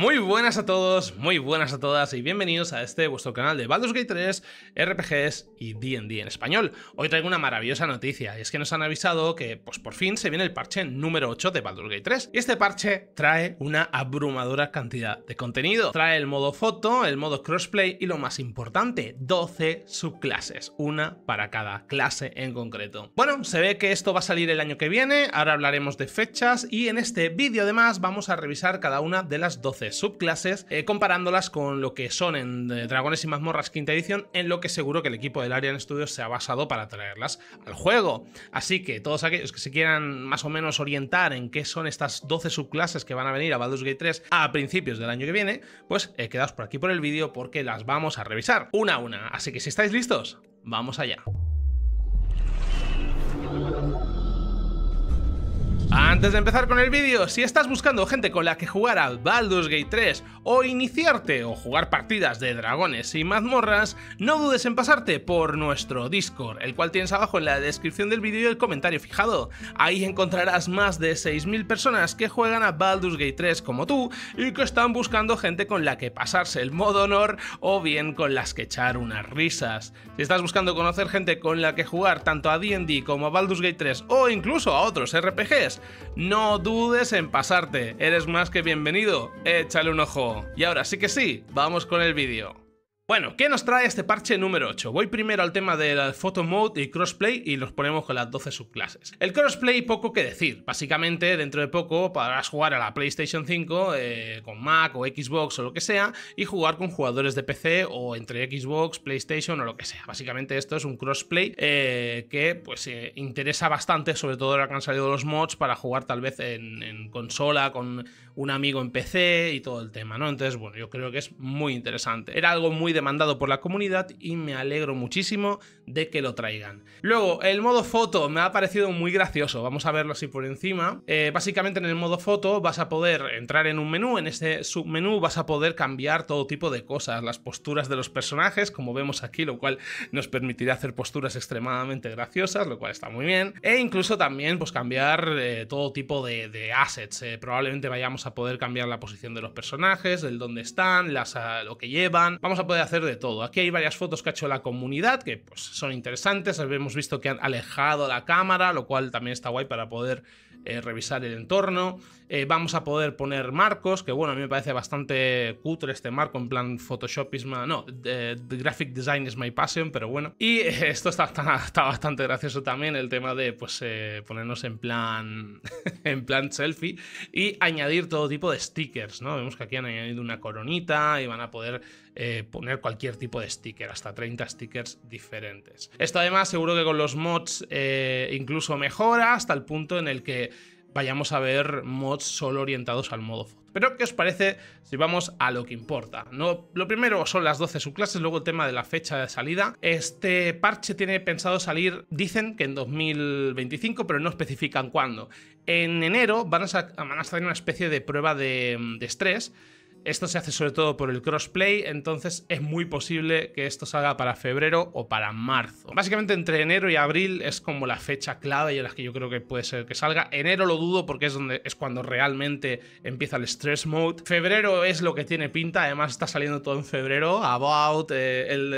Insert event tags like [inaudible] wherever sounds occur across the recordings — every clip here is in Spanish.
Muy buenas a todos, muy buenas a todas y bienvenidos a este vuestro canal de Baldur's Gate 3, RPGs y D&D en español. Hoy traigo una maravillosa noticia y es que nos han avisado que pues por fin se viene el parche número 8 de Baldur's Gate 3 y este parche trae una abrumadora cantidad de contenido. Trae el modo foto, el modo crossplay y lo más importante, 12 subclases, una para cada clase en concreto. Bueno, se ve que esto va a salir el año que viene, ahora hablaremos de fechas y en este vídeo además vamos a revisar cada una de las 12 eh, subclases, eh, comparándolas con lo que son en eh, Dragones y Mazmorras Quinta Edición, en lo que seguro que el equipo del Arian Studios se ha basado para traerlas al juego. Así que todos aquellos que se quieran más o menos orientar en qué son estas 12 subclases que van a venir a Baldur's Gate 3 a principios del año que viene, pues quedaos por aquí por el vídeo porque las vamos a revisar una a una. Así que si estáis listos, vamos allá. Antes de empezar con el vídeo, si estás buscando gente con la que jugar a Baldur's Gate 3 o iniciarte o jugar partidas de dragones y mazmorras, no dudes en pasarte por nuestro Discord, el cual tienes abajo en la descripción del vídeo y el comentario fijado. Ahí encontrarás más de 6.000 personas que juegan a Baldur's Gate 3 como tú y que están buscando gente con la que pasarse el modo honor o bien con las que echar unas risas. Si estás buscando conocer gente con la que jugar tanto a D&D como a Baldur's Gate 3 o incluso a otros RPGs, no dudes en pasarte. Eres más que bienvenido. Échale un ojo. Y ahora sí que sí, vamos con el vídeo. Bueno, ¿qué nos trae este parche número 8? Voy primero al tema del Photo Mode y Crossplay y los ponemos con las 12 subclases. El Crossplay, poco que decir. Básicamente, dentro de poco podrás jugar a la PlayStation 5 eh, con Mac o Xbox o lo que sea y jugar con jugadores de PC o entre Xbox, PlayStation o lo que sea. Básicamente, esto es un crossplay eh, que pues eh, interesa bastante, sobre todo ahora que han salido los mods para jugar tal vez en consola con un amigo en PC y todo el tema, ¿no? Entonces, bueno, yo creo que es muy interesante. Era algo muy demandado por la comunidad y me alegro muchísimo de que lo traigan. Luego, el modo foto me ha parecido muy gracioso, vamos a verlo así por encima. Eh, básicamente en el modo foto vas a poder entrar en un menú, en este submenú vas a poder cambiar todo tipo de cosas, las posturas de los personajes, como vemos aquí, lo cual nos permitirá hacer posturas extremadamente graciosas, lo cual está muy bien. E incluso también pues cambiar eh, todo tipo de, assets, eh, probablemente vayamos a poder cambiar la posición de los personajes, el dónde están, las, ah, lo que llevan. Vamos a poder hacer de todo. Aquí hay varias fotos que ha hecho la comunidad que pues, son interesantes. Hemos visto que han alejado la cámara, lo cual también está guay para poder eh, revisar el entorno. Eh, vamos a poder poner marcos, que bueno, a mí me parece bastante cutre este marco, en plan Photoshop No, graphic design is my passion, pero bueno. Y [laughs] esto está, está, bastante gracioso también, el tema de pues eh, ponernos en plan, [laughs] en plan selfie y añadir todo tipo de stickers, ¿no? Vemos que aquí han añadido una coronita y van a poder eh, poner cualquier tipo de sticker, hasta 30 stickers diferentes. Esto además seguro que con los mods eh, incluso mejora hasta el punto en el que vayamos a ver mods solo orientados al modo foto. Pero, ¿qué os parece si vamos a lo que importa? ¿no? Lo primero son las 12 subclases, luego el tema de la fecha de salida. Este parche tiene pensado salir, dicen que en 2025, pero no especifican cuándo. En enero van a, van a una especie de prueba de estrés esto se hace sobre todo por el crossplay, entonces es muy posible que esto salga para febrero o para marzo. Básicamente entre enero y abril es como la fecha clave y en las que yo creo que puede ser que salga. Enero lo dudo porque es, donde, es cuando realmente empieza el stress mode. Febrero es lo que tiene pinta, además está saliendo todo en febrero. About, eh, el,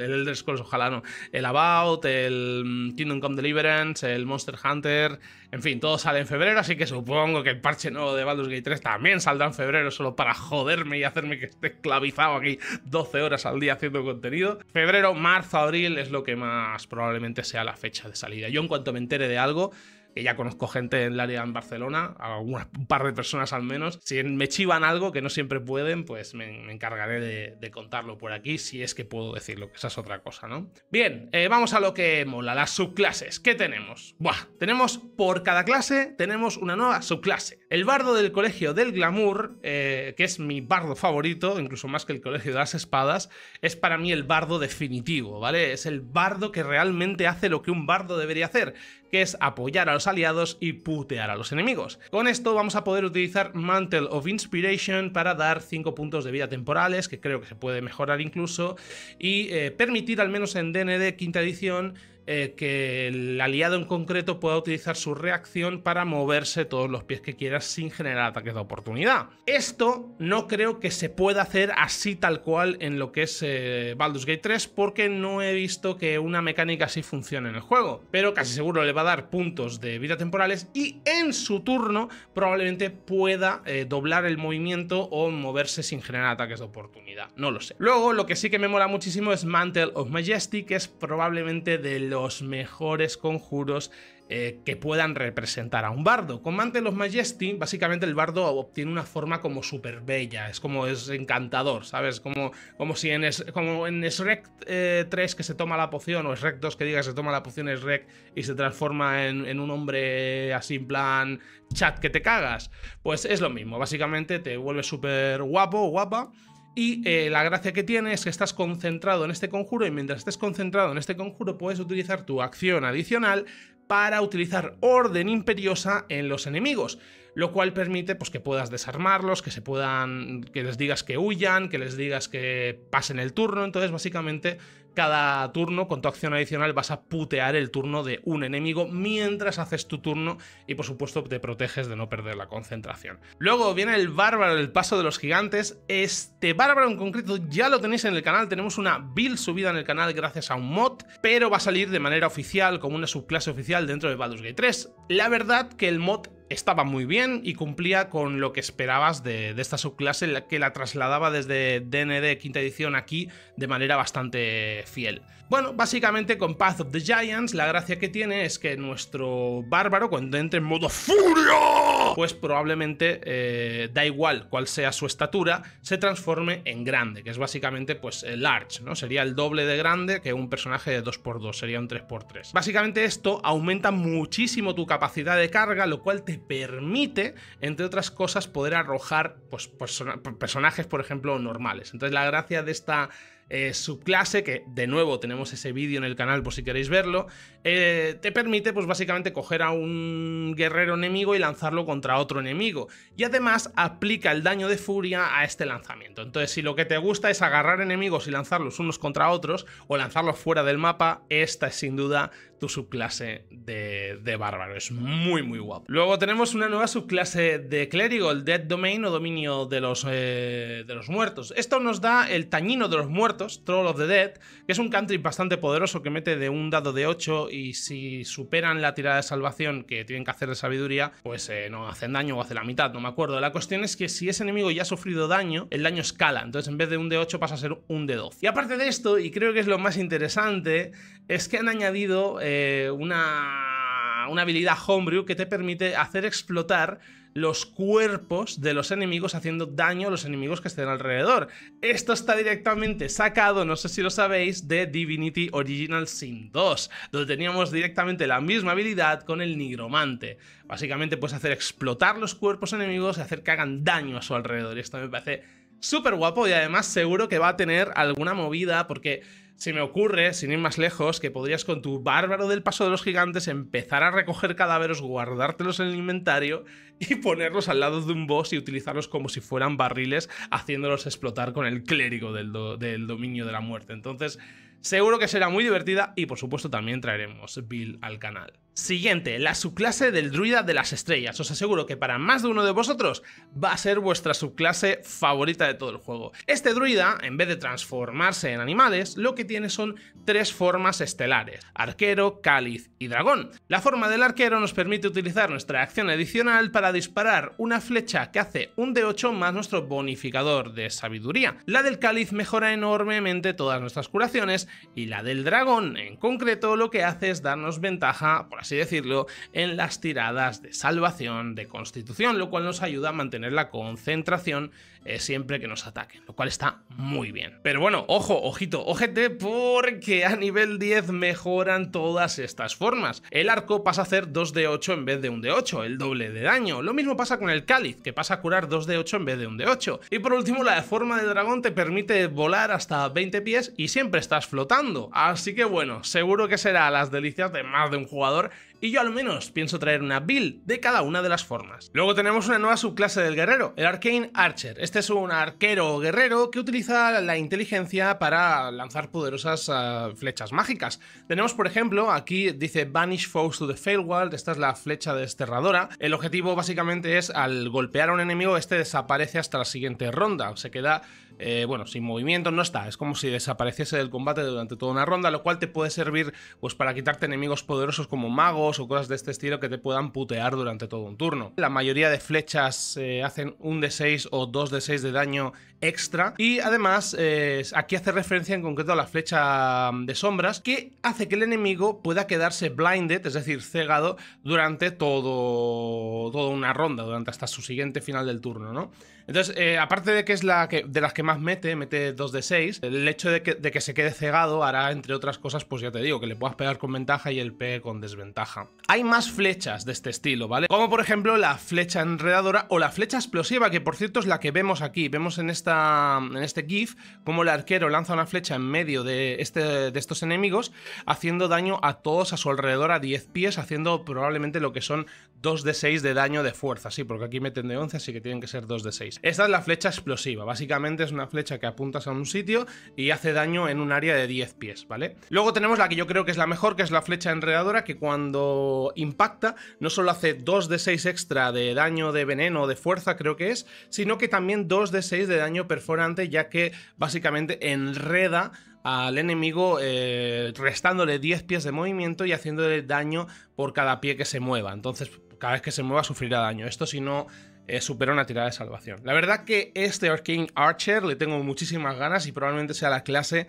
Elder Scrolls, ojalá no. El About, el mm, Kingdom Come Deliverance, el Monster Hunter, en fin, todo sale en febrero, así que supongo que el parche nuevo de Baldur's Gate 3 también saldrá en febrero solo para joderme y hacerme que esté esclavizado aquí 12 horas al día haciendo contenido. Febrero, marzo, abril es lo que más probablemente sea la fecha de salida. Yo en cuanto me entere de algo, que ya conozco gente en el área en Barcelona, un par de personas al menos. Si me chivan algo que no siempre pueden, pues me, encargaré de, contarlo por aquí, si es que puedo decirlo, que esa es otra cosa, ¿no? Bien, eh, vamos a lo que mola, las subclases. ¿Qué tenemos? Buah, tenemos por cada clase, tenemos una nueva subclase. El bardo del colegio del glamour, eh, que es mi bardo favorito, incluso más que el colegio de las espadas, es para mí el bardo definitivo, ¿vale? Es el bardo que realmente hace lo que un bardo debería hacer, que es apoyar a los aliados y putear a los enemigos. Con esto vamos a poder utilizar Mantle of Inspiration para dar 5 puntos de vida temporales, que creo que se puede mejorar incluso, y eh, permitir al menos en DND quinta edición eh, que el aliado en concreto pueda utilizar su reacción para moverse todos los pies que quiera sin generar ataques de oportunidad. Esto no creo que se pueda hacer así tal cual en lo que es eh, Baldur's Gate 3 porque no he visto que una mecánica así funcione en el juego, pero casi seguro le va a dar puntos de vida temporales y en su turno probablemente pueda eh, doblar el movimiento o moverse sin generar ataques de oportunidad, no lo sé. Luego lo que sí que me mola muchísimo es Mantle of Majesty que es probablemente del los mejores conjuros eh, que puedan representar a un bardo. Con Mantle of Majesty, básicamente el bardo obtiene una forma como súper bella, es como es encantador, ¿sabes? Como, como si en, es, como en Shrek 3 eh, que se toma la poción, o Shrek 2 que diga que se toma la poción Shrek y se transforma en, un hombre así en plan chat que te cagas. Pues es lo mismo, básicamente te vuelves súper guapo o guapa y eh, la gracia que tiene es que estás concentrado en este conjuro y mientras estés concentrado en este conjuro puedes utilizar tu acción adicional para utilizar orden imperiosa en los enemigos lo cual permite pues, que puedas desarmarlos, que se puedan, que les digas que huyan, que les digas que pasen el turno. Entonces, básicamente, cada turno con tu acción adicional vas a putear el turno de un enemigo mientras haces tu turno y por supuesto te proteges de no perder la concentración. Luego viene el bárbaro El paso de los gigantes. Este bárbaro en concreto ya lo tenéis en el canal, tenemos una build subida en el canal gracias a un mod, pero va a salir de manera oficial como una subclase oficial dentro de Baldur's Gate 3. La verdad que el mod estaba muy bien y cumplía con lo que esperabas de, esta subclase que la trasladaba desde DND quinta edición aquí de manera bastante fiel. Bueno, básicamente con Path of the Giants la gracia que tiene es que nuestro bárbaro cuando entre en modo furia, pues probablemente eh, da igual cuál sea su estatura, se transforme en grande, que es básicamente pues large, ¿no? Sería el doble de grande que un personaje de 2x2, sería un 3x3. Básicamente esto aumenta muchísimo tu capacidad de carga, lo cual te permite, entre otras cosas, poder arrojar pues, personajes, por ejemplo, normales. Entonces la gracia de esta eh, subclase, que de nuevo tenemos ese vídeo en el canal por si queréis verlo, eh, te permite pues básicamente coger a un guerrero enemigo y lanzarlo contra otro enemigo. Y además aplica el daño de furia a este lanzamiento. Entonces si lo que te gusta es agarrar enemigos y lanzarlos unos contra otros o lanzarlos fuera del mapa, esta es sin duda tu subclase de, bárbaro. Es muy, muy guapo. Luego tenemos una nueva subclase de clérigo, el Dead Domain o dominio de los, eh, de los muertos. Esto nos da el Tañino de los Muertos, Troll of the Dead, que es un country bastante poderoso que mete de un dado de 8 y si superan la tirada de salvación que tienen que hacer de sabiduría, pues eh, no hacen daño o hace la mitad, no me acuerdo. La cuestión es que si ese enemigo ya ha sufrido daño, el daño escala. Entonces en vez de un de 8 pasa a ser un de 12. Y aparte de esto, y creo que es lo más interesante, es que han añadido... Eh, eh, una, una habilidad homebrew que te permite hacer explotar los cuerpos de los enemigos haciendo daño a los enemigos que estén alrededor. Esto está directamente sacado, no sé si lo sabéis, de Divinity Original Sin 2, donde teníamos directamente la misma habilidad con el nigromante. Básicamente puedes hacer explotar los cuerpos enemigos y hacer que hagan daño a su alrededor. Y esto me parece súper guapo y además seguro que va a tener alguna movida porque se me ocurre, sin ir más lejos, que podrías con tu bárbaro del paso de los gigantes empezar a recoger cadáveres, guardártelos en el inventario y ponerlos al lado de un boss y utilizarlos como si fueran barriles, haciéndolos explotar con el clérigo del, del dominio de la muerte. Entonces, seguro que será muy divertida y por supuesto también traeremos Bill al canal. Siguiente, la subclase del druida de las estrellas. Os aseguro que para más de uno de vosotros va a ser vuestra subclase favorita de todo el juego. Este druida, en vez de transformarse en animales, lo que tiene son tres formas estelares, arquero, cáliz y dragón. La forma del arquero nos permite utilizar nuestra acción adicional para disparar una flecha que hace un D8 más nuestro bonificador de sabiduría. La del cáliz mejora enormemente todas nuestras curaciones y la del dragón en concreto lo que hace es darnos ventaja por así decirlo, en las tiradas de salvación, de constitución, lo cual nos ayuda a mantener la concentración eh, siempre que nos ataquen, lo cual está muy bien. Pero bueno, ojo, ojito, ojete, porque a nivel 10 mejoran todas estas formas. El arco pasa a hacer 2 de 8 en vez de 1 de 8, el doble de daño. Lo mismo pasa con el cáliz, que pasa a curar 2 de 8 en vez de 1 de 8. Y por último, la forma de dragón te permite volar hasta 20 pies y siempre estás flotando. Así que bueno, seguro que será las delicias de más de un jugador y yo al menos pienso traer una build de cada una de las formas. Luego tenemos una nueva subclase del guerrero, el Arcane Archer. Este es un arquero guerrero que utiliza la inteligencia para lanzar poderosas eh, flechas mágicas. Tenemos, por ejemplo, aquí dice Banish Foes to the world esta es la flecha desterradora. El objetivo básicamente es al golpear a un enemigo, este desaparece hasta la siguiente ronda, se queda eh, bueno, sin movimiento, no está. Es como si desapareciese del combate durante toda una ronda, lo cual te puede servir pues, para quitarte enemigos poderosos como magos o cosas de este estilo que te puedan putear durante todo un turno. La mayoría de flechas eh, hacen un de 6 o dos de 6 de daño extra. Y además, eh, aquí hace referencia en concreto a la flecha de sombras, que hace que el enemigo pueda quedarse blinded, es decir, cegado, durante todo, toda una ronda, durante hasta su siguiente final del turno, ¿no? Entonces, aparte de que es la de las que más mete, mete 2 de 6, el hecho de que, se quede cegado hará, entre otras cosas, pues ya te digo, que le puedas pegar con ventaja y el pegue con desventaja. Hay más flechas de este estilo, ¿vale? Como por ejemplo la flecha enredadora o la flecha explosiva, que por cierto es la que vemos aquí. Vemos en, esta, en este GIF cómo el arquero lanza una flecha en medio de, este, de estos enemigos, haciendo daño a todos a su alrededor a 10 pies, haciendo probablemente lo que son 2 de 6 de daño de fuerza. Sí, porque aquí meten de 11, así que tienen que ser 2 de 6. Esta es la flecha explosiva. Básicamente es una flecha que apuntas a un sitio y hace daño en un área de 10 pies, ¿vale? Luego tenemos la que yo creo que es la mejor, que es la flecha enredadora, que cuando impacta no solo hace 2 de 6 extra de daño de veneno o de fuerza, creo que es, sino que también 2 de 6 de daño perforante, ya que básicamente enreda al enemigo eh, restándole 10 pies de movimiento y haciéndole daño por cada pie que se mueva. Entonces, cada vez que se mueva sufrirá daño. Esto si no es eh, una tirada de salvación. La verdad que este King Archer le tengo muchísimas ganas y probablemente sea la clase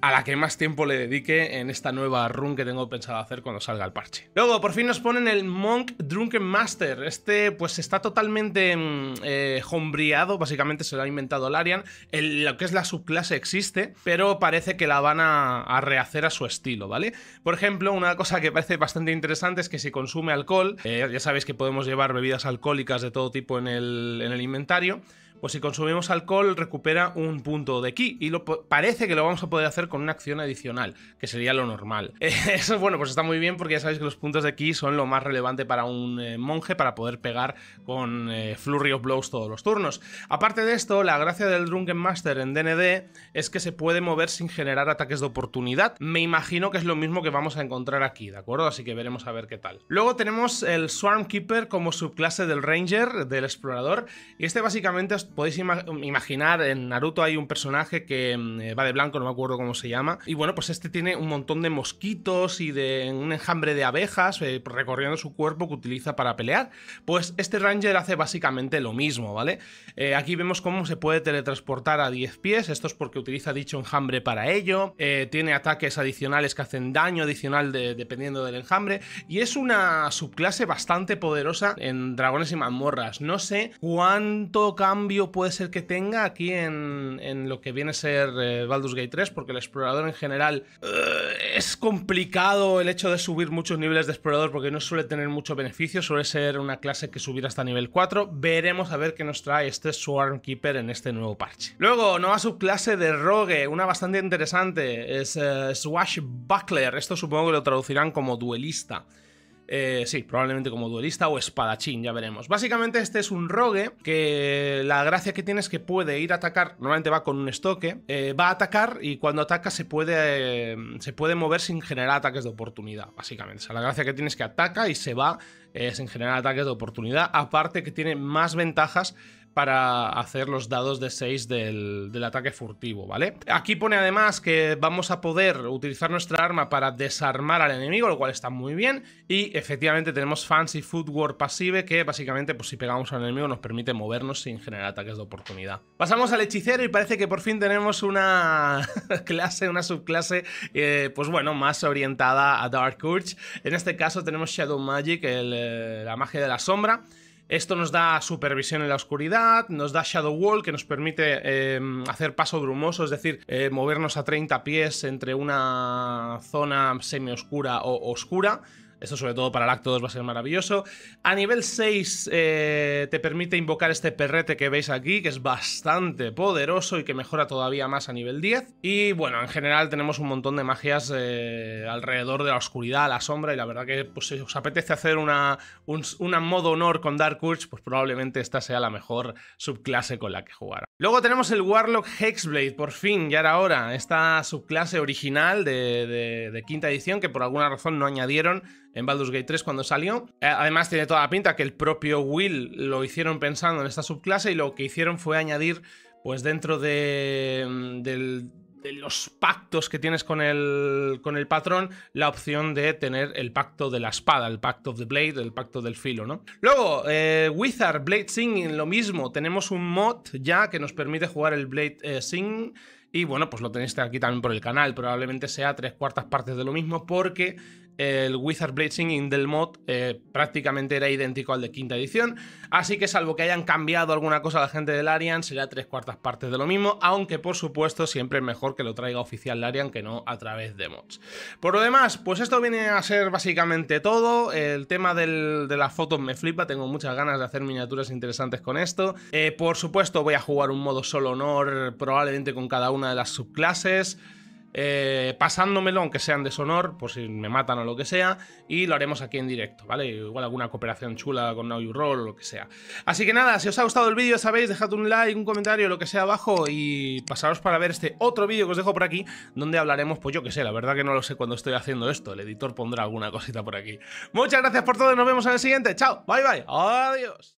a la que más tiempo le dedique en esta nueva run que tengo pensado hacer cuando salga el parche. Luego, por fin nos ponen el Monk Drunken Master. Este, pues, está totalmente mm, eh, básicamente se lo ha inventado Larian. lo que es la subclase existe, pero parece que la van a, rehacer a su estilo, ¿vale? Por ejemplo, una cosa que parece bastante interesante es que si consume alcohol, eh, ya sabéis que podemos llevar bebidas alcohólicas de todo tipo en el, en el inventario, o pues si consumimos alcohol recupera un punto de ki y parece que lo vamos a poder hacer con una acción adicional, que sería lo normal. [laughs] Eso, bueno, pues está muy bien porque ya sabéis que los puntos de ki son lo más relevante para un eh, monje para poder pegar con eh, Flurry of Blows todos los turnos. Aparte de esto, la gracia del Drunken Master en DND es que se puede mover sin generar ataques de oportunidad. Me imagino que es lo mismo que vamos a encontrar aquí, ¿de acuerdo? Así que veremos a ver qué tal. Luego tenemos el Swarm Keeper como subclase del Ranger, del Explorador, y este básicamente es podéis imaginar, en Naruto hay un personaje que mm, eh, va de blanco, no me acuerdo cómo se llama. Y bueno, pues este tiene un montón de mosquitos y de un enjambre de abejas eh, recorriendo su cuerpo que utiliza para pelear. Pues este Ranger hace básicamente lo mismo, ¿vale? Eh, aquí vemos cómo se puede teletransportar a 10 pies. Esto es porque utiliza dicho enjambre para ello. tiene ataques adicionales que hacen daño adicional dependiendo del enjambre. Y es una subclase bastante poderosa en dragones y mazmorras. No sé cuánto cambio puede ser que tenga aquí en, lo que viene a ser eh, Baldur's Gate 3, porque el explorador en general eh, es complicado el hecho de subir muchos niveles de explorador porque no suele tener mucho beneficio, suele ser una clase que subir hasta nivel 4. Veremos a ver qué nos trae este Swarm Keeper en este nuevo parche. Luego, nueva subclase de Rogue, una bastante interesante, es eh, Swashbuckler, esto supongo que lo traducirán como duelista. Eh, sí, probablemente como duelista o espadachín, ya veremos. Básicamente este es un rogue que la gracia que tiene es que puede ir a atacar, normalmente va con un estoque, eh, va a atacar y cuando ataca se puede, eh, se puede mover sin generar ataques de oportunidad, básicamente. O sea, la gracia que tiene es que ataca y se va sin generar ataques de oportunidad, aparte que tiene más ventajas para hacer los dados de 6 del, ataque furtivo, ¿vale? Aquí pone además que vamos a poder utilizar nuestra arma para desarmar al enemigo, lo cual está muy bien, y efectivamente tenemos Fancy Footwork Passive, que básicamente pues si pegamos al enemigo nos permite movernos sin generar ataques de oportunidad. Pasamos al hechicero y parece que por fin tenemos una [laughs] clase, una subclase, eh, pues bueno, más orientada a Dark Urge. En este caso tenemos Shadow Magic, eh, la magia de la sombra, esto nos da supervisión en la oscuridad, nos da Shadow Wall que nos permite em, hacer paso brumoso, es decir, eh, movernos a 30 pies entre una zona semioscura o oscura. Esto sobre todo para el acto 2 va a ser maravilloso. A nivel 6 eh, te permite invocar este perrete que veis aquí, que es bastante poderoso y que mejora todavía más a nivel 10. Y bueno, en general tenemos un montón de magias eh, alrededor de la oscuridad, la sombra, y la verdad que pues, si os apetece hacer una, un una modo honor con Dark Urge, pues probablemente esta sea la mejor subclase con la que jugar. Luego tenemos el Warlock Hexblade, por fin, ya era hora. Esta subclase original de quinta edición que por alguna razón no añadieron en Baldur's Gate 3 cuando salió. Eh, además tiene toda la pinta que el propio Will lo hicieron pensando en esta subclase y lo que hicieron fue añadir pues dentro de, mm, de los pactos que tienes con el, con el patrón, la opción de tener el pacto de la espada, el pacto of the blade, el pacto del filo, ¿no? Luego, eh, Wizard Blade Singing, lo mismo, tenemos un mod ya que nos permite jugar el Blade eh, Sing y bueno, pues lo tenéis aquí también por el canal, probablemente sea tres cuartas partes de lo mismo porque el Wizard Blazing in del mod eh, prácticamente era idéntico al de quinta edición, así que salvo que hayan cambiado alguna cosa la gente del Arian, será tres cuartas partes de lo mismo, aunque por supuesto siempre es mejor que lo traiga oficial Arian que no a través de mods. Por lo demás, pues esto viene a ser básicamente todo, el tema de las fotos me flipa, tengo muchas ganas de hacer miniaturas interesantes con esto, eh, por supuesto voy a jugar un modo solo honor probablemente con cada una de las subclases, eh, pasándomelo, aunque sean deshonor, por si me matan o lo que sea, y lo haremos aquí en directo, ¿vale? Igual alguna cooperación chula con Now You Roll o lo que sea. Así que nada, si os ha gustado el vídeo, sabéis, dejad un like, un comentario, lo que sea abajo, y pasaros para ver este otro vídeo que os dejo por aquí, donde hablaremos, pues yo que sé, la verdad que no lo sé cuando estoy haciendo esto, el editor pondrá alguna cosita por aquí. Muchas gracias por todo nos vemos en el siguiente, chao, bye bye, adiós.